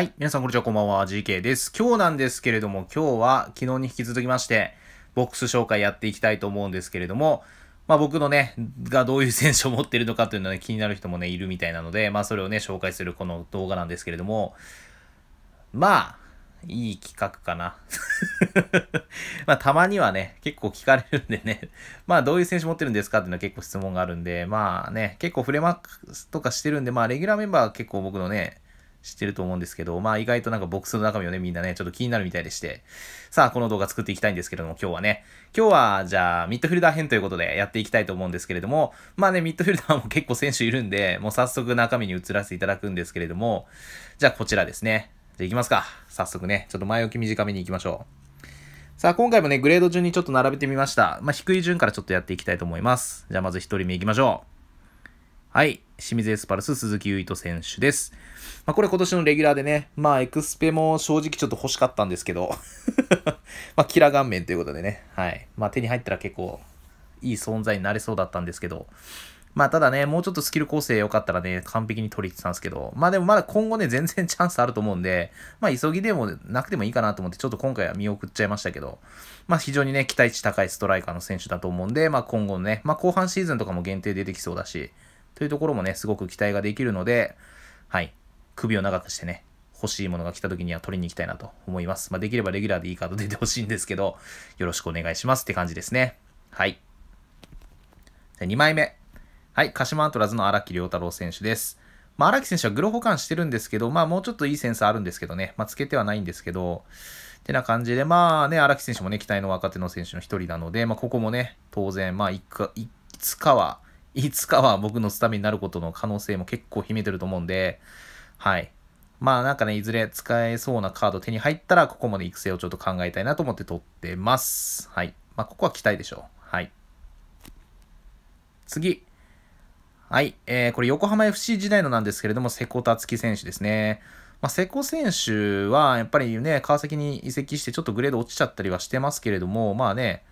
はい。皆さん、こんにちは。こんばんは。GK です。今日なんですけれども、今日は昨日に引き続きまして、ボックス紹介やっていきたいと思うんですけれども、まあ僕のね、がどういう選手を持ってるのかというのは、ね、気になる人もね、いるみたいなので、まあそれをね、紹介するこの動画なんですけれども、まあ、いい企画かな。まあたまにはね、結構聞かれるんでね、まあどういう選手持ってるんですかっていうのは結構質問があるんで、まあね、結構フレマックスとかしてるんで、まあレギュラーメンバーは結構僕のね、知ってると思うんですけど、まあ意外となんかボックスの中身をね、みんなね、ちょっと気になるみたいでして、さあこの動画作っていきたいんですけれども、今日はね、今日はじゃあミッドフィルダー編ということでやっていきたいと思うんですけれども、まあね、ミッドフィルダーも結構選手いるんで、もう早速中身に移らせていただくんですけれども、じゃあこちらですね。じゃあ行きますか。早速ね、ちょっと前置き短めに行きましょう。さあ、今回もね、グレード順にちょっと並べてみました。まあ、低い順からちょっとやっていきたいと思います。じゃあ、まず1人目いきましょう。はい。清水エスパルス鈴木唯人選手です。まあ、これ今年のレギュラーでね、まあエクスペも正直ちょっと欲しかったんですけど まあキラ顔面ということでね、はい。まあ手に入ったら結構いい存在になれそうだったんですけど、まあただね、もうちょっとスキル構成良かったらね、完璧に取り入てたんですけど、まあでもまだ今後ね、全然チャンスあると思うんで、まあ急ぎでもなくてもいいかなと思って、ちょっと今回は見送っちゃいましたけど、まあ非常にね、期待値高いストライカーの選手だと思うんで、まあ今後ね、まあ後半シーズンとかも限定出てきそうだし、というところもね、すごく期待ができるので、はい、首を長くしてね、欲しいものが来た時には取りに行きたいなと思います。まあ、できればレギュラーでいいカード出てほしいんですけど、よろしくお願いしますって感じですね。はい。じゃ2枚目。はい、鹿島アントラズの荒木良太郎選手です。まあ、荒木選手はグロ保管してるんですけど、まあ、もうちょっといいセンスあるんですけどね、まあ、つけてはないんですけど、ってな感じで、まあね、荒木選手もね、期待の若手の選手の一人なので、まあ、ここもね、当然、まあ、いつかは、いつかは僕のスタメンになることの可能性も結構秘めてると思うんで、はい。まあなんかね、いずれ使えそうなカード手に入ったら、ここまで育成をちょっと考えたいなと思って取ってます。はい。まあここは期待でしょう。はい。次。はい。えー、これ横浜 FC 時代のなんですけれども、瀬古達樹選手ですね。まあ、瀬古選手はやっぱりね、川崎に移籍してちょっとグレード落ちちゃったりはしてますけれども、まあね、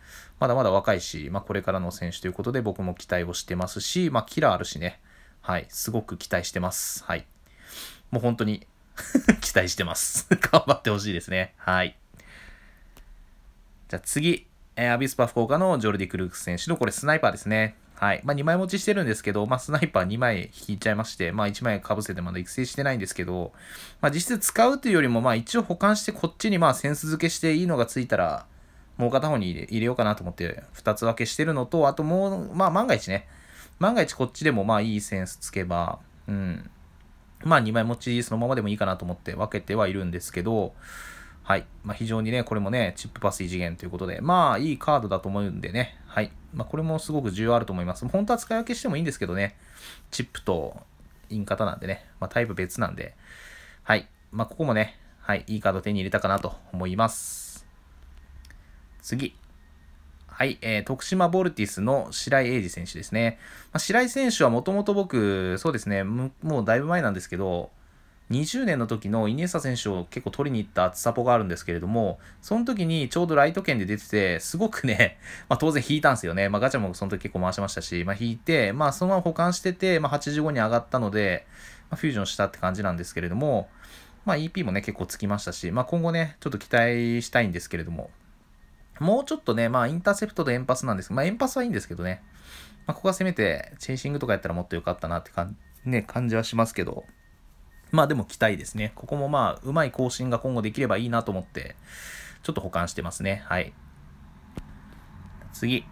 まだまだ若いし、まあ、これからの選手ということで僕も期待をしてますし、まあ、キラーあるしね、はい、すごく期待してます。はい。もう本当に 期待してます 頑張ってほしいですね。はい。じゃあ次、えー、アビスパ福岡のジョルディ・クルーク選手のこれスナイパーですね。はい。まあ、2枚持ちしてるんですけど、まあ、スナイパー2枚引いちゃいまして、まあ、1枚かぶせてまだ育成してないんですけど、まあ、実質使うというよりも、まあ、一応保管してこっちにまあ、センス付けしていいのがついたら、もう片方に入れようかなと思って、2つ分けしてるのと、あともう、まあ、万が一ね、万が一こっちでもまあ、いいセンスつけば、うん。まあ、2枚持ちそのままでもいいかなと思って分けてはいるんですけど、はい。まあ、非常にね、これもね、チップパス異次元ということで、まあ、いいカードだと思うんでね、はい。まあ、これもすごく重要あると思います。本当は使い分けしてもいいんですけどね、チップとインカタなんでね、まあ、タイプ別なんで、はい。まあ、ここもね、はい、いいカード手に入れたかなと思います。次。はい、えー、徳島ボルティスの白井英二選手ですね。まあ、白井選手はもともと僕、そうですねも、もうだいぶ前なんですけど、20年の時のイニエスタ選手を結構取りに行った厚サポがあるんですけれども、その時にちょうどライト圏で出てて、すごくね、まあ当然引いたんですよね。まあガチャもその時結構回しましたし、まあ引いて、まあそのまま保管してて、まあ85に上がったので、まあ、フュージョンしたって感じなんですけれども、まあ EP もね結構つきましたし、まあ今後ね、ちょっと期待したいんですけれども、もうちょっとね、まあインターセプトとエンパスなんですけど、まあエンパスはいいんですけどね、まあここはせめてチェイシングとかやったらもっと良かったなって感じ、ね、感じはしますけど、まあでも期待ですね。ここもまあ、うまい更新が今後できればいいなと思って、ちょっと保管してますね。はい。次。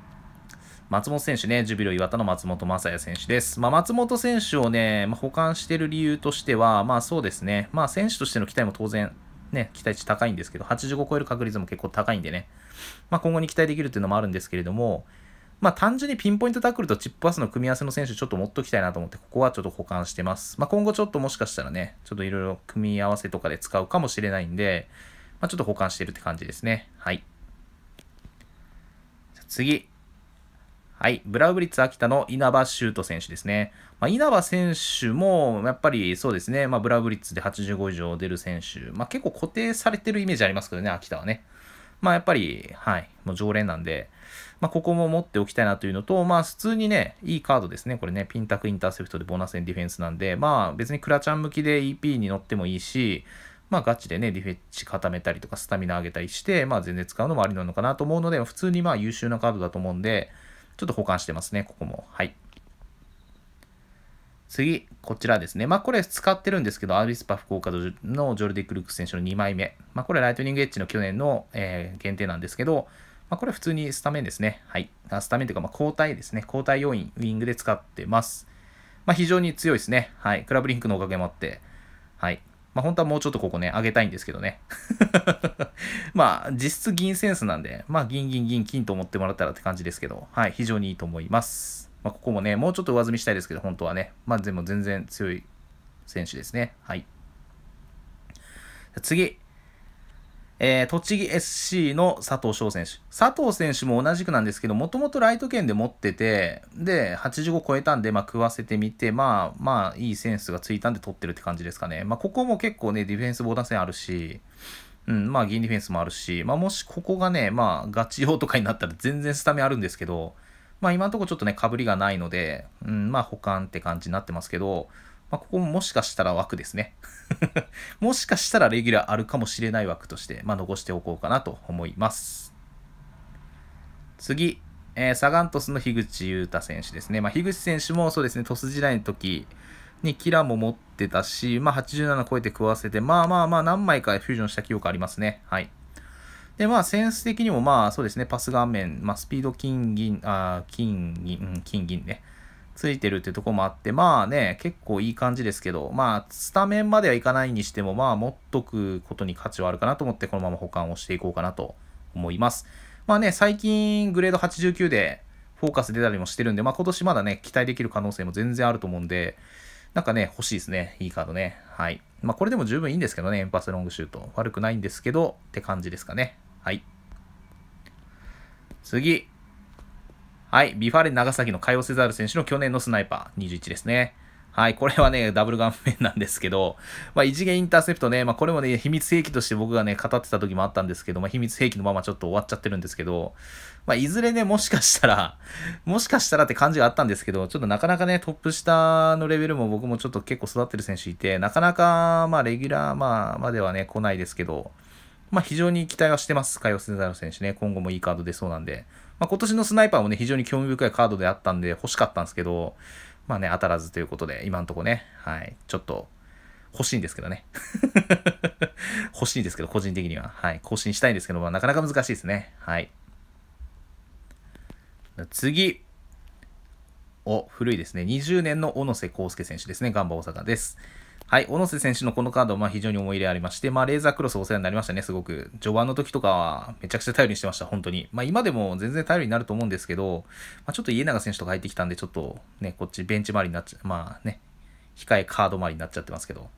松本選手ね、ジュビロ磐田の松本雅也選手です。まあ、松本選手をね、まあ、保管してる理由としては、まあそうですね、まあ選手としての期待も当然、ね、期待値高いんですけど、85超える確率も結構高いんでね、まあ今後に期待できるっていうのもあるんですけれども、まあ、単純にピンポイントタックルとチップパスの組み合わせの選手ちょっと持っときたいなと思って、ここはちょっと保管してます。まあ、今後ちょっともしかしたらね、ちょっといろいろ組み合わせとかで使うかもしれないんで、まあ、ちょっと保管してるって感じですね。はい。次。はい。ブラウブリッツ秋田の稲葉修斗選手ですね。まあ、稲葉選手も、やっぱりそうですね。まあ、ブラウブリッツで85以上出る選手。まあ、結構固定されてるイメージありますけどね、秋田はね。まあ、やっぱり、はい。もう常連なんで、まあ、ここも持っておきたいなというのと、まあ、普通にね、いいカードですね。これね、ピンタクインターセプトでボーナス円ディフェンスなんで、まあ、別にクラちゃん向きで EP に乗ってもいいし、まあ、ガチでね、ディフェッチ固めたりとか、スタミナ上げたりして、まあ、全然使うのもありなのかなと思うので、普通にまあ、優秀なカードだと思うんで、ちょっと保管してますね、ここも。はい。次、こちらですね。まあ、これ使ってるんですけど、アビスパ福岡のジョルディ・クルックス選手の2枚目。まあ、これ、ライトニングエッジの去年の、えー、限定なんですけど、まあ、これは普通にスタメンですね。はい。スタメンというか、ま交代ですね。交代要員、ウィングで使ってます。まあ、非常に強いですね。はい。クラブリンクのおかげもあって。はい。まあ、本当はもうちょっとここね、上げたいんですけどね。まあ、実質銀センスなんで、まあ、銀銀銀金と思ってもらったらって感じですけど、はい。非常にいいと思います。まあ、ここもね、もうちょっと上積みしたいですけど、本当はね。まあ、で全然強い選手ですね。はい。次。えー、栃木 SC の佐藤翔選手。佐藤選手も同じくなんですけど、もともとライト圏で持ってて、で、85超えたんで、まあ、食わせてみて、まあ、まあ、いいセンスがついたんで取ってるって感じですかね。まあ、ここも結構ね、ディフェンスボーダー戦あるし、うん、まあ、銀ディフェンスもあるし、まあ、もしここがね、まあ、ガチ用とかになったら 全然スタメンあるんですけど、まあ、今のところちょっとね、かぶりがないので、うん、まあ、保管って感じになってますけど、まあ、ここももしかしたら枠ですね。もしかしたらレギュラーあるかもしれない枠として、まあ、残しておこうかなと思います。次、えー、サガン鳥栖の樋口雄太選手ですね。まあ、樋口選手もそうですね、鳥栖時代の時にキラも持ってたし、まあ、87超えて食わせて、まあまあまあ何枚かフュージョンした記憶ありますね。はい。で、まあ、センス的にも、まあ、そうですね、パス顔面、まあ、スピード金銀、あ金銀、金銀ね。ついてるってとこもあって、まあね、結構いい感じですけど、まあ、スタメンまではいかないにしても、まあ、持っとくことに価値はあるかなと思って、このまま保管をしていこうかなと思います。まあね、最近、グレード89で、フォーカス出たりもしてるんで、まあ今年まだね、期待できる可能性も全然あると思うんで、なんかね、欲しいですね。いいカードね。はい。まあこれでも十分いいんですけどね、エンパスロングシュート。悪くないんですけど、って感じですかね。はい。次。はい。ビファレン長崎のカヨセザル選手の去年のスナイパー21ですね。はい。これはね、ダブルガン面なんですけど、まあ、異次元インターセプトね、まあ、これもね、秘密兵器として僕がね、語ってた時もあったんですけど、まあ、秘密兵器のままちょっと終わっちゃってるんですけど、まあ、いずれね、もしかしたら、もしかしたらって感じがあったんですけど、ちょっとなかなかね、トップ下のレベルも僕もちょっと結構育ってる選手いて、なかなか、まあ、レギュラー、まあ、まではね、来ないですけど、まあ、非常に期待はしてます。カヨセザル選手ね、今後もいいカード出そうなんで。まあ、今年のスナイパーもね、非常に興味深いカードであったんで欲しかったんですけど、まあね、当たらずということで、今んとこね、はい、ちょっと欲しいんですけどね。欲しいんですけど、個人的には。はい、更新したいんですけど、まあ、なかなか難しいですね。はい。次。お、古いですね。20年の小野瀬康介選手ですね。ガンバ大阪です。はい、小野瀬選手のこのカード、まあ、非常に思い入れありまして、まあ、レーザークロスお世話になりましたね、すごく。序盤の時とかは、めちゃくちゃ頼りにしてました、本当に。まあ、今でも全然頼りになると思うんですけど、まあ、ちょっと家長選手とか入ってきたんで、ちょっとね、こっちベンチ周りになっちゃ、まあね、控えカード周りになっちゃってますけど。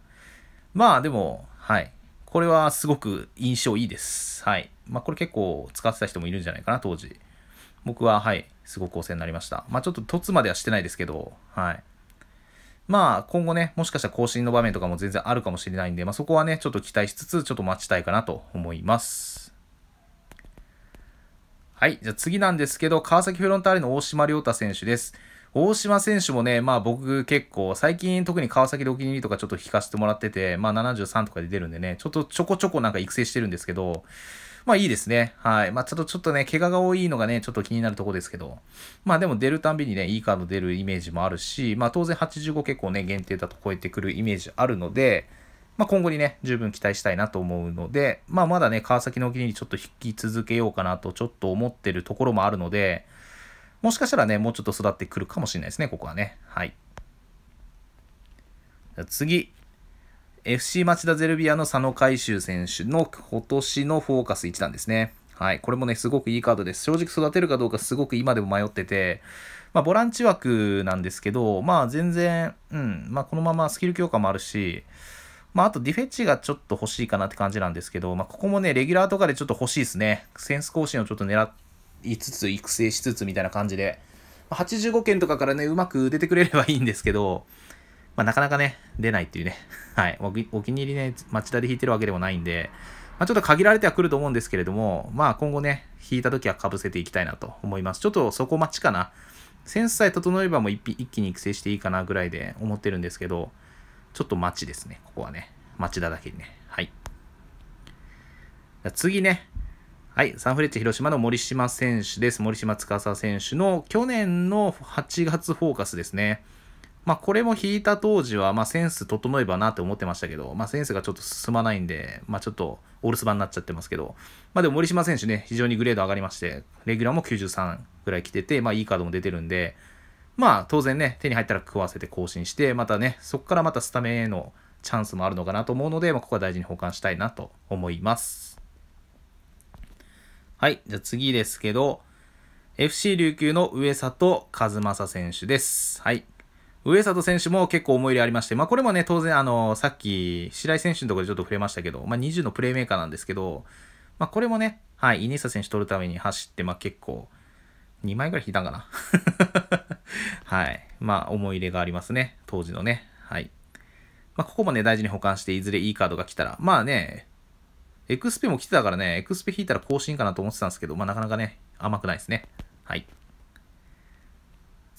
まあ、でも、はい。これはすごく印象いいです。はい。まあ、これ結構使ってた人もいるんじゃないかな、当時。僕は、はい、すごくお世話になりました。まあ、ちょっと凸まではしてないですけど、はい。まあ、今後ね、もしかしたら更新の場面とかも全然あるかもしれないんで、まあ、そこはね、ちょっと期待しつつ、ちょっと待ちたいかなと思います。はい。じゃあ次なんですけど、川崎フロンターレの大島良太選手です。大島選手もね、まあ僕結構、最近特に川崎でお気に入りとかちょっと引かせてもらってて、まあ73とかで出るんでね、ちょっとちょこちょこなんか育成してるんですけど、まあいいですね。はい。まあちょっとちょっとね、怪我が多いのがね、ちょっと気になるとこですけど、まあでも出るたんびにね、いいカード出るイメージもあるし、まあ当然85結構ね、限定だと超えてくるイメージあるので、まあ今後にね、十分期待したいなと思うので、まあまだね、川崎のお気に入りちょっと引き続けようかなとちょっと思ってるところもあるので、もしかしたらね、もうちょっと育ってくるかもしれないですね、ここはね。はい。次、FC 町田ゼルビアの佐野海舟選手の今年のフォーカス1弾ですね。はい。これもね、すごくいいカードです。正直育てるかどうかすごく今でも迷ってて、まあ、ボランチ枠なんですけど、まあ、全然、うん、まあ、このままスキル強化もあるし、まあ、あとディフェチがちょっと欲しいかなって感じなんですけど、まあ、ここもね、レギュラーとかでちょっと欲しいですね。センス更新をちょっと狙いつつ、育成しつつみたいな感じで、85件とかからね、うまく出てくれればいいんですけど、まあ、なかなかね、出ないっていうね、はい、お気に入りね、町田で弾いてるわけでもないんで、まあ、ちょっと限られてはくると思うんですけれども、まあ今後ね、弾いた時は被せていきたいなと思います。ちょっとそこ待ちかな。センスさえ整えばもう一一気に育成していいかなぐらいで思ってるんですけど、ちょっと待ちですね、ここはね。町田だけにね。はい。じゃ次ね。はい。サンフレッチェ広島の森島選手です。森島司選手の去年の8月フォーカスですね。まあ、これも弾いた当時は、まあ、センス整えばなって思ってましたけど、まあ、センスがちょっと進まないんで、まあ、ちょっとオールスバになっちゃってますけど、まあ、でも森島選手ね、非常にグレード上がりまして、レギュラーも93ぐらい来てて、まあ、いいカードも出てるんで、まあ、当然ね、手に入ったら食わせて更新して、またね、そこからまたスタメンへのチャンスもあるのかなと思うので、まあ、ここは大事に保管したいなと思います。はい、じゃあ次ですけど、FC 琉球の上里和正選手です。はい。上里選手も結構思い入れありまして、まあ、これもね、当然、あの、さっき、白井選手のところでちょっと触れましたけど、まあ、20のプレーメーカーなんですけど、まあ、これもね、はい、イニエス選手取るために走って、まあ、結構、2枚ぐらい引いたんかな はい。まあ、思い入れがありますね。当時のね。はい。まあ、ここもね、大事に保管して、いずれいいカードが来たら、まあね、エクスペも来てたからね、エクスペ引いたら更新かなと思ってたんですけど、まあ、なかなかね、甘くないですね。はい。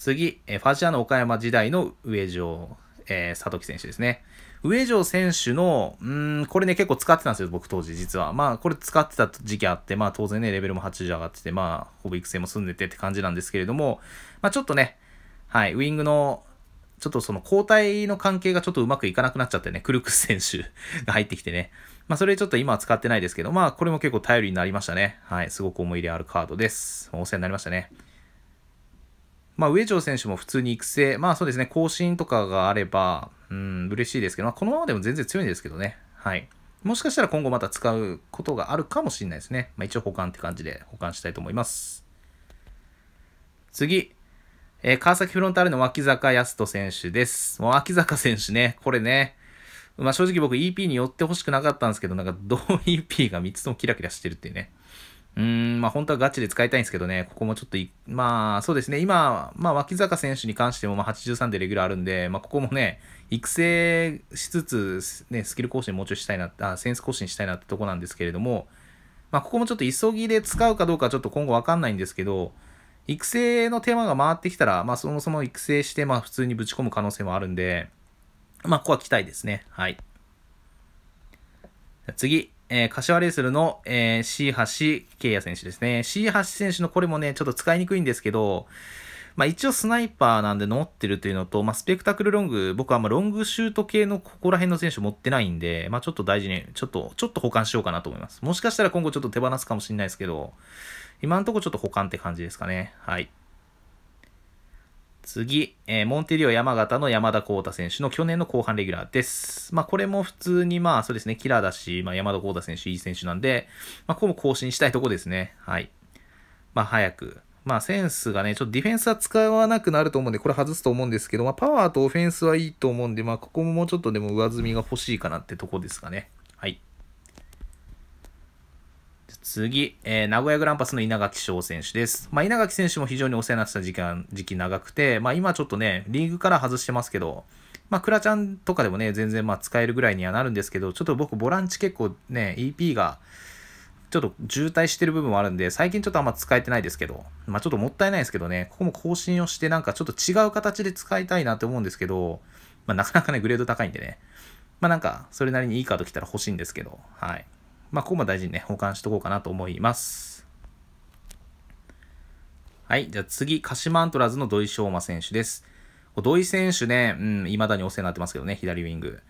次、えファジアの岡山時代の上条、えー、佐木選手ですね。上条選手の、うん、これね、結構使ってたんですよ、僕当時、実は。まあ、これ使ってた時期あって、まあ、当然ね、レベルも80上がってて、まあ、ほぼ育成も済んでてって感じなんですけれども、まあ、ちょっとね、はい、ウイングの、ちょっとその交代の関係がちょっとうまくいかなくなっちゃってね、クルクス選手 が入ってきてね。まあ、それちょっと今は使ってないですけど、まあ、これも結構頼りになりましたね。はい、すごく思い入れあるカードです。お世話になりましたね。まあ、上城選手も普通に育成、まあそうですね、更新とかがあれば、うん、嬉しいですけど、まあ、このままでも全然強いんですけどね。はい。もしかしたら今後また使うことがあるかもしれないですね。まあ、一応保管って感じで保管したいと思います。次。えー、川崎フロンターレの脇坂康人選手です。もう脇坂選手ね、これね、まあ、正直僕 EP に寄ってほしくなかったんですけど、なんかどう EP が3つともキラキラしてるっていうね。うん、まあ、本当はガチで使いたいんですけどね、ここもちょっと、まあ、そうですね、今、まあ、脇坂選手に関しても、まあ、83でレギュラーあるんで、まあ、ここもね、育成しつつ、ね、スキル更新もうちょいしたいな、あセンス更新したいなってとこなんですけれども、まあ、ここもちょっと急ぎで使うかどうかちょっと今後わかんないんですけど、育成のテーマが回ってきたら、まあ、そもそも育成して、まあ、普通にぶち込む可能性もあるんで、まあ、ここは期待ですね。はい。次。えー、柏レイソルの、えー、C 橋圭也選手ですね。C 橋選手のこれもね、ちょっと使いにくいんですけど、まあ、一応スナイパーなんで持ってるというのと、まあ、スペクタクルロング、僕はまロングシュート系のここら辺の選手持ってないんで、まあ、ちょっと大事に、ちょっと、ちょっと保管しようかなと思います。もしかしたら今後ちょっと手放すかもしれないですけど、今んとこちょっと保管って感じですかね。はい。次、えー、モンテリオ山形の山田光太選手の去年の後半レギュラーです。まあ、これも普通に、まあ、そうですね、キラーだし、まあ、山田光太選手、いい選手なんで、まあ、ここも更新したいとこですね。はい。まあ、早く。まあ、センスがね、ちょっとディフェンスは使わなくなると思うんで、これ外すと思うんですけど、まあ、パワーとオフェンスはいいと思うんで、まあ、ここももうちょっとでも上積みが欲しいかなってとこですかね。次、えー、名古屋グランパスの稲垣翔選手です。まあ、稲垣選手も非常にお世話になってた時間時期長くて、まあ、今ちょっとね、リーグから外してますけど、まあ、クラちゃんとかでもね、全然まあ使えるぐらいにはなるんですけど、ちょっと僕、ボランチ結構ね、EP が、ちょっと渋滞してる部分もあるんで、最近ちょっとあんま使えてないですけど、まあ、ちょっともったいないですけどね、ここも更新をして、なんかちょっと違う形で使いたいなって思うんですけど、まあ、なかなかね、グレード高いんでね、まあ、なんか、それなりにいいカード来たら欲しいんですけど、はい。まあ、ここも大事にね、保管しとこうかなと思います。はい。じゃあ次、鹿島アントラーズの土井翔馬選手です。土井選手ね、うん、未だにお世話になってますけどね、左ウィング。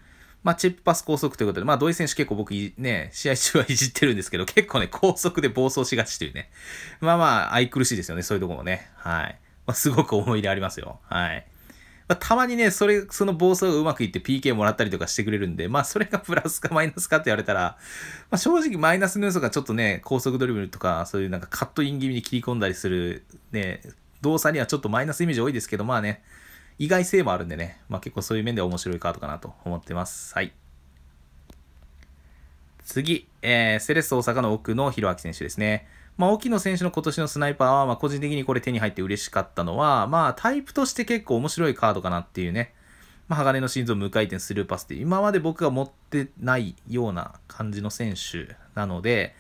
まあ、チップパス高速ということで、まあ、土井選手結構僕、ね、試合中はいじってるんですけど、結構ね、高速で暴走しがちというね。まあまあ、愛くるしいですよね、そういうとこもね。はい。まあ、すごく思い入れありますよ。はい。まあ、たまにね、それ、その暴走がうまくいって PK もらったりとかしてくれるんで、まあ、それが プラスかマイナスかって言われたら、まあ、正直マイナスの要素がちょっとね、高速ドリブルとか、そういうなんかカットイン気味に切り込んだりする、ね、動作にはちょっとマイナスイメージ多いですけど、まあね、意外性もあるんでね、まあ、結構そういう面で面白いカードかなと思ってます。はい。次、えー、セレッソ大阪の奥野弘明選手ですね。まあ、沖野選手の今年のスナイパーは、まあ、個人的にこれ手に入って嬉しかったのは、まあ、タイプとして結構面白いカードかなっていうね。まあ、鋼の心臓無回転スルーパスって今まで僕が持ってないような感じの選手なので、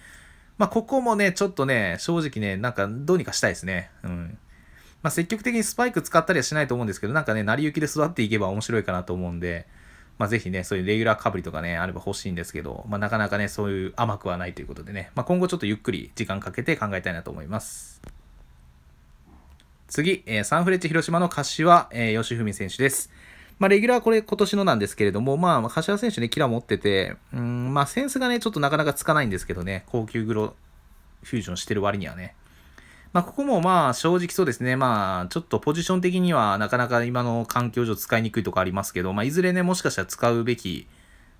まあ、ここもね、ちょっとね、正直ね、なんかどうにかしたいですね。うん。まあ、積極的にスパイク使ったりはしないと思うんですけど、なんかね、成り行きで育っていけば面白いかなと思うんで、まあ、ぜひね、そういうレギュラーかぶりとかね、あれば欲しいんですけど、まあ、なかなかね、そういう甘くはないということでね、まあ、今後ちょっとゆっくり時間かけて考えたいなと思います。次、えー、サンフレッチ広島の柏、えー、吉文選手です。まあ、レギュラーこれ今年のなんですけれども、まあ、柏選手ね、キラ持ってて、うん、まあ、センスがね、ちょっとなかなかつかないんですけどね、高級グロフュージョンしてる割にはね、まあ、ここもまあ正直そうですね、まあ、ちょっとポジション的にはなかなか今の環境上使いにくいとこありますけど、まあ、いずれね、もしかしたら使うべき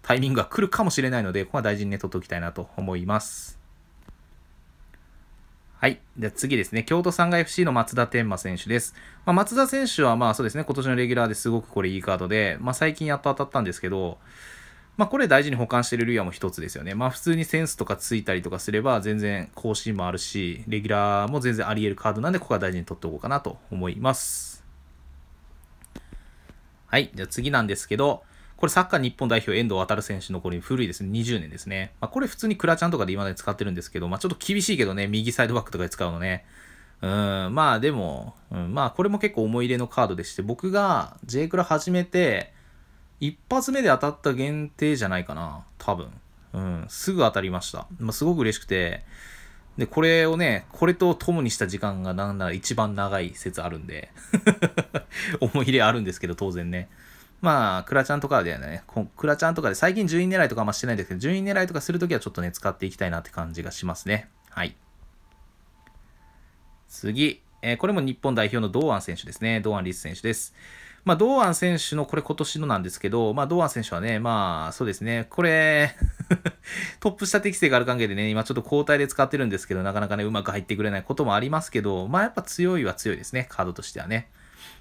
タイミングが来るかもしれないので、ここは大事にね、取っておきたいなと思います。はい。じゃ次ですね。京都産が FC の松田天馬選手です。まあ、松田選手はまあそうですね、今年のレギュラーですごくこれいいカードで、まあ最近やっと当たったんですけど、まあ、これ大事に保管してるルイアも一つですよね。まあ、普通にセンスとかついたりとかすれば、全然更新もあるし、レギュラーも全然あり得るカードなんで、ここは大事に取っておこうかなと思います。はい、じゃあ次なんですけど、これサッカー日本代表遠藤航選手残り古いですね。20年ですね。まあ、これ普通にクラちゃんとかで今まで使ってるんですけど、まあ、ちょっと厳しいけどね、右サイドバックとかで使うのね。うん、まあでも、うん、まあこれも結構思い入れのカードでして、僕が J クラ始めて、一発目で当たった限定じゃないかな。多分。うん。すぐ当たりました。まあ、すごく嬉しくて。で、これをね、これと共にした時間がなんなら一番長い説あるんで 思い入れあるんですけど、当然ね。まあ、クラちゃんとかでね、クラちゃんとかで最近順位狙いとかあんましてないんですけど、順位狙いとかするときはちょっとね、使っていきたいなって感じがしますね。はい。次。えー、これも日本代表の堂安選手ですね。堂安律選手です。まあ、堂安選手の、これ今年のなんですけど、まあ、堂安選手はね、まあ、そうですね、これ トップ下適性がある関係でね、今ちょっと交代で使ってるんですけど、なかなかね、うまく入ってくれないこともありますけど、まあ、やっぱ強いは強いですね、カードとしてはね。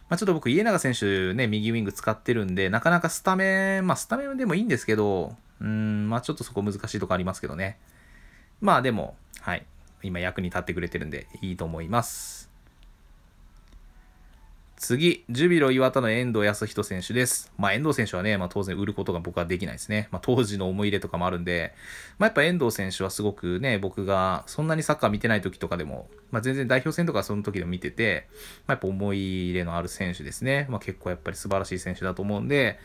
まあ、ちょっと僕、家長選手ね、右ウィング使ってるんで、なかなかスタメン、まあ、スタメンでもいいんですけど、うん、まあ、ちょっとそこ難しいとこありますけどね。まあ、でも、はい。今役に立ってくれてるんでいいと思います。次、ジュビロ磐田の遠藤康人選手です。まあ、遠藤選手はね、まあ、当然売ることが僕はできないですね。まあ、当時の思い入れとかもあるんで、まあ、やっぱ遠藤選手はすごくね、僕がそんなにサッカー見てない時とかでも、まあ、全然代表戦とかその時でも見てて、まあ、やっぱ思い入れのある選手ですね。まあ、結構やっぱり素晴らしい選手だと思うんで、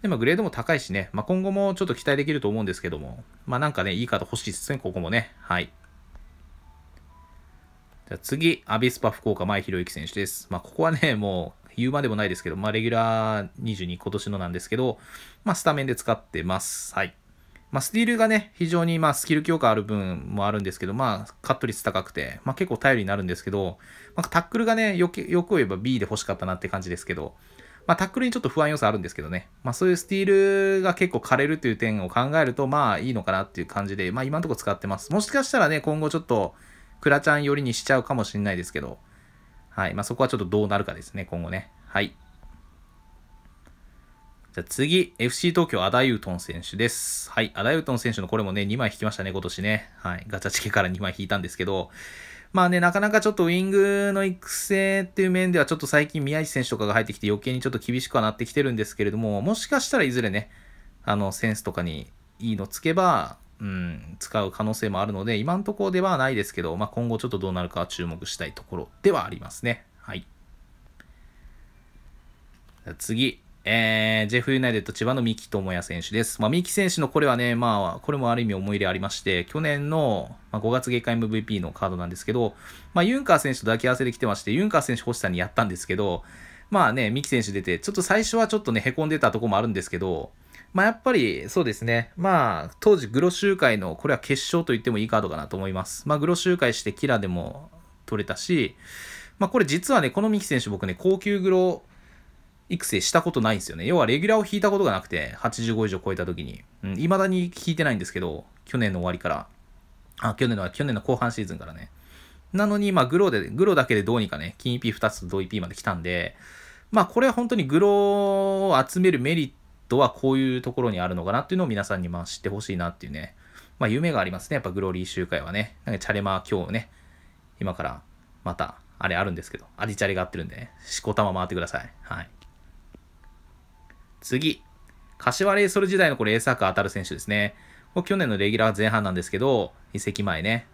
であ、グレードも高いしね、まあ、今後もちょっと期待できると思うんですけども、まあ、なんかね、いい方欲しいですね、ここもね。はい。じゃ次、アビスパ福岡前広之選手です。まあ、ここはね、もう言うまでもないですけど、まあ、レギュラー22今年のなんですけど、まあ、スタメンで使ってます。はい。まあ、スティールがね、非常にまあスキル強化ある分もあるんですけど、まあ、カット率高くて、まあ、結構頼りになるんですけど、まあ、タックルがねよく、よく言えば B で欲しかったなって感じですけど、まあ、タックルにちょっと不安要素あるんですけどね、まあ、そういうスティールが結構枯れるという点を考えると、まあいいのかなっていう感じで、まあ今のところ使ってます。もしかしたらね、今後ちょっと、クラちゃん寄りにしちゃうかもしれないですけど、はい。まあ、そこはちょっとどうなるかですね、今後ね。はい。じゃあ次、FC 東京、アダユートン選手です。はい。アダユートン選手のこれもね、2枚引きましたね、今年ね。はい。ガチャチケから2枚引いたんですけど、まあね、なかなかちょっとウィングの育成っていう面では、ちょっと最近宮市選手とかが入ってきて余計にちょっと厳しくはなってきてるんですけれども、もしかしたらいずれね、あの、センスとかにいいのつけば、うん、使う可能性もあるので、今のところではないですけど、まあ、今後ちょっとどうなるか注目したいところではありますね。はい。次、えー、ジェフユナイテッド千葉の三木智也選手です。まあ、三木選手のこれはね、まあ、これもある意味思い入れありまして、去年の、ま5月月間 MVP のカードなんですけど、まあ、ユンカー選手と抱き合わせで来てまして、ユンカー選手星さんにやったんですけど、まあね、三木選手出て、ちょっと最初はちょっとね、へこんでたところもあるんですけど、まあ、やっぱりそうですね、まあ、当時、グロ集会の、これは決勝と言ってもいいカードかなと思います。まあ、グロ集会してキラでも取れたし、まあ、これ実はね、この三木選手、僕ね、高級グロ育成したことないんですよね。要は、レギュラーを引いたことがなくて、85以上超えた時に、い、うん、ま、だに引いてないんですけど、去年の終わりから、あ、去年の、去年の後半シーズンからね。なのに、まあ、グロで、グロだけでどうにかね、金 EP2 つと同 EP まで来たんで、まあ、これは本当にグロを集めるメリットはこういうところにあるのかなっていうのを皆さんにまあ知ってほしいなっていうね、まあ、夢がありますね。やっぱグローリー集会はね。なんかチャレマー今日ね、今からまた、あれあるんですけど、アディチャレが合ってるんでね、しこたま回ってください。はい。次。柏レイソル時代のこれ、江坂サカー当たる選手ですね。これ去年のレギュラー前半なんですけど、移籍前ね。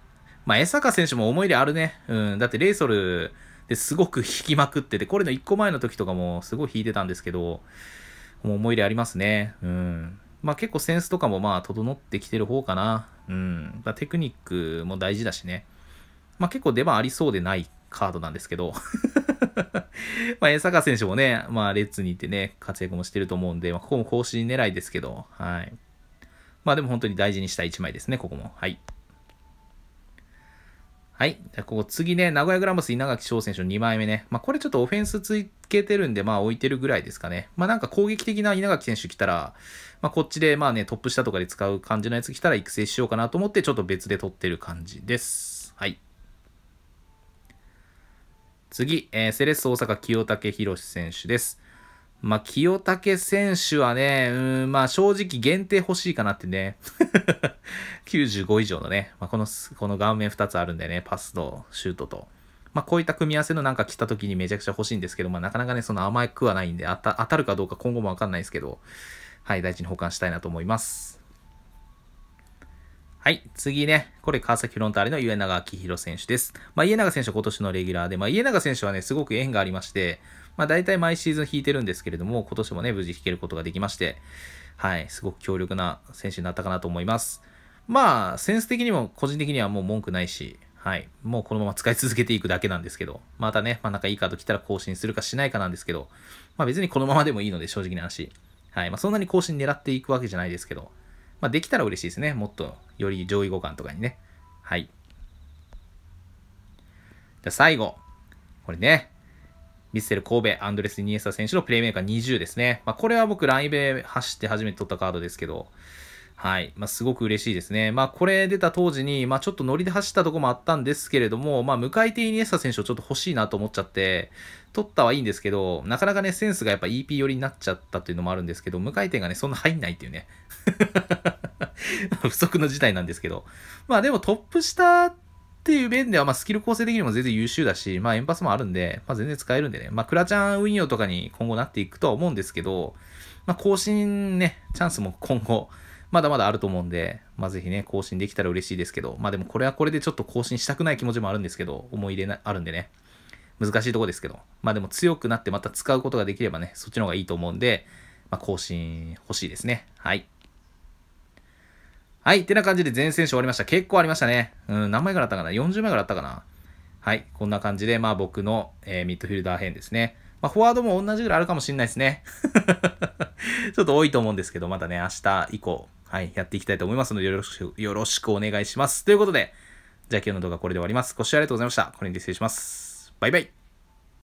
まあ、江坂選手も思い入れあるね。うん。だって、レイソルですごく引きまくってて、これの1個前の時とかもすごい引いてたんですけど、思い入れありますね。うん。まあ結構センスとかもまあ整ってきてる方かな。うん。まあ、テクニックも大事だしね。まあ結構出番ありそうでないカードなんですけど まあ、江坂選手もね、まあ、レッツに行ってね、活躍もしてると思うんで、まあ、ここも更新狙いですけど、はい。まあ、でも本当に大事にした一1枚ですね、ここも。はい。はい。ここ次ね、名古屋グランス稲垣翔選手の2枚目ね。まあ、これちょっとオフェンスつけてるんで、まあ置いてるぐらいですかね。まあなんか攻撃的な稲垣選手来たら、まあこっちでまあね、トップ下とかで使う感じのやつ来たら育成しようかなと思って、ちょっと別で取ってる感じです。はい。次、えー、セレッソ大阪清武宏選手です。まあ、清武選手はね、うん、まあ、正直限定欲しいかなってね。95 以上のね、まあ、この、この顔面2つあるんでね、パスとシュートと。まあ、こういった組み合わせのなんか来た時にめちゃくちゃ欲しいんですけど、まあ、なかなかね、その甘くはないんで、当たるかどうか今後もわかんないですけど、はい、大事に保管したいなと思います。はい、次ね、これ川崎フロンターレの家永明宏選手です。まあ、家永選手は今年のレギュラーで、まあ、家永選手はね、すごく縁がありまして、まあ、大体毎シーズン弾いてるんですけれども、今年もね、無事引けることができまして、はい、すごく強力な選手になったかなと思います。まあ、センス的にも個人的にはもう文句ないし、はい、もうこのまま使い続けていくだけなんですけど、またね、まあ、なんかいいカード来たら更新するかしないかなんですけど、まあ、別にこのままでもいいので、正直な話。はい、まあ、そんなに更新狙っていくわけじゃないですけど、まあ、できたら嬉しいですね。もっとより上位互換とかにね。はい。じゃ最後。これね。ヴィッセル神戸、アンドレス・イニエスタ選手のプレイメーカー20ですね。まあ、これは僕、ライブ走って初めて取ったカードですけど、はい。まあ、すごく嬉しいですね。まあ、これ出た当時に、まあ、ちょっとノリで走ったとこもあったんですけれども、まあ、向かいイニエスタ選手をちょっと欲しいなと思っちゃって、取ったはいいんですけど、なかなかね、センスがやっぱ EP 寄りになっちゃったっていうのもあるんですけど、無回転がね、そんな入んないっていうね。不足の事態なんですけど。まあ、でもトップ下って、っていう面では、まあ、スキル構成的にも全然優秀だし、まあ、エンパスもあるんで、まあ、全然使えるんでね、まあ、クラちゃん運用とかに今後なっていくとは思うんですけど、まあ、更新ね、チャンスも今後、まだまだあると思うんで、まあ、ぜひね、更新できたら嬉しいですけど、まあ、でもこれはこれでちょっと更新したくない気持ちもあるんですけど、思い入れなあるんでね、難しいとこですけど、まあ、でも強くなってまた使うことができればね、そっちの方がいいと思うんで、まあ、更新欲しいですね。はい。はい、ってな感じで全選手終わりました。結構ありましたね。うん、何枚からあったかな ?40 枚ぐらいあったかなはい、こんな感じで、まあ僕の、えー、ミッドフィルダー編ですね。まあ、フォワードも同じぐらいあるかもしれないですね。ちょっと多いと思うんですけど、またね、明日以降、はい、やっていきたいと思いますので、よろしく、よろしくお願いします。ということで、じゃあ今日の動画はこれで終わります。ご視聴ありがとうございました。これにて失礼します。バイバイ。